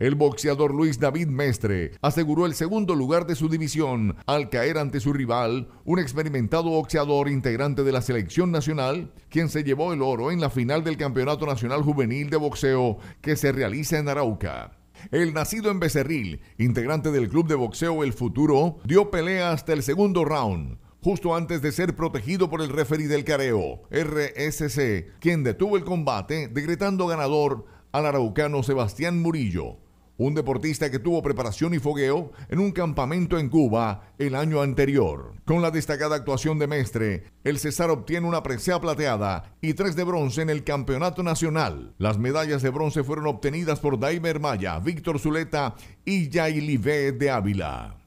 El boxeador Luis David Mestre aseguró el segundo lugar de su división al caer ante su rival, un experimentado boxeador integrante de la selección nacional, quien se llevó el oro en la final del Campeonato Nacional Juvenil de Boxeo que se realiza en Arauca. El nacido en Becerril, integrante del club de boxeo El Futuro, dio pelea hasta el segundo round, justo antes de ser protegido por el referee del careo, RSC, quien detuvo el combate decretando ganador al araucano Sebastián Murillo un deportista que tuvo preparación y fogueo en un campamento en Cuba el año anterior. Con la destacada actuación de Mestre, el César obtiene una presea plateada y tres de bronce en el Campeonato Nacional. Las medallas de bronce fueron obtenidas por Daimer Maya, Víctor Zuleta y Yailivé de Ávila.